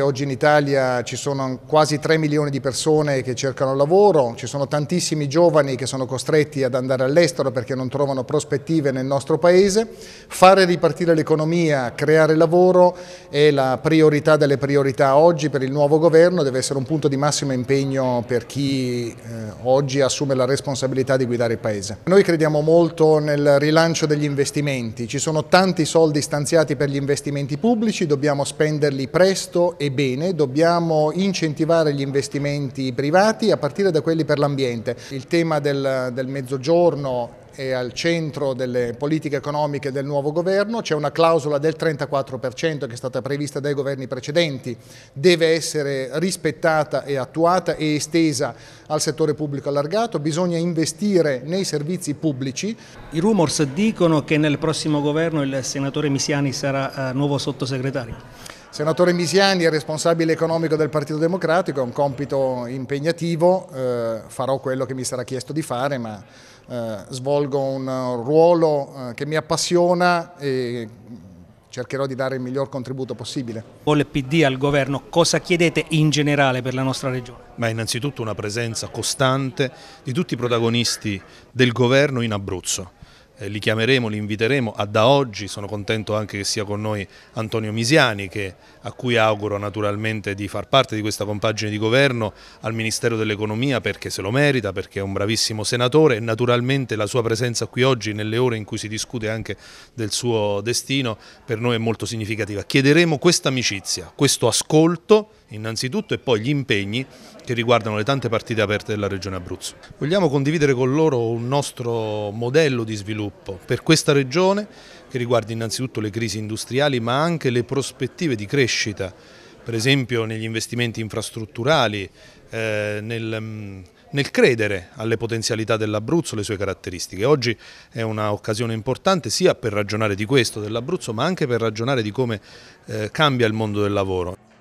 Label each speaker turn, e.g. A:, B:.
A: oggi in Italia ci sono quasi 3 milioni di persone che cercano lavoro, ci sono tantissimi giovani che sono costretti ad andare all'estero perché non trovano prospettive nel nostro paese. Fare ripartire l'economia, creare lavoro è la priorità delle priorità oggi per il nuovo governo, deve essere un punto di massimo impegno per chi eh, oggi assume la responsabilità di guidare il paese. Noi crediamo molto nel rilancio degli investimenti, ci sono tanti soldi stanziati per gli investimenti pubblici, dobbiamo spenderli presto e bene, dobbiamo incentivare gli investimenti privati a partire da quelli per l'ambiente. Il tema del, del mezzogiorno è al centro delle politiche economiche del nuovo governo, c'è una clausola del 34% che è stata prevista dai governi precedenti, deve essere rispettata e attuata e estesa al settore pubblico allargato, bisogna investire nei servizi pubblici. I rumors dicono
B: che nel prossimo governo il senatore Misiani sarà eh, nuovo sottosegretario. Senatore
A: Misiani è responsabile economico del Partito Democratico, è un compito impegnativo, eh, farò quello che mi sarà chiesto di fare, ma eh, svolgo un ruolo eh, che mi appassiona e cercherò di dare il miglior contributo possibile. Con
B: PD al governo, cosa chiedete in generale
C: per la nostra regione? Ma innanzitutto una presenza costante di tutti i protagonisti del governo in Abruzzo eh, li chiameremo, li inviteremo a da oggi, sono contento anche che sia con noi Antonio Misiani che, a cui auguro naturalmente di far parte di questa compagine di governo al Ministero dell'Economia perché se lo merita, perché è un bravissimo senatore e naturalmente la sua presenza qui oggi nelle ore in cui si discute anche del suo destino per noi è molto significativa. Chiederemo questa amicizia, questo ascolto innanzitutto e poi gli impegni che riguardano le tante partite aperte della Regione Abruzzo. Vogliamo condividere con loro un nostro modello di sviluppo per questa Regione che riguarda innanzitutto le crisi industriali ma anche le prospettive di crescita, per esempio negli investimenti infrastrutturali, eh, nel, mm, nel credere alle potenzialità dell'Abruzzo le sue caratteristiche. Oggi è un'occasione importante sia per ragionare di questo dell'Abruzzo ma anche per ragionare di come eh, cambia il mondo del lavoro.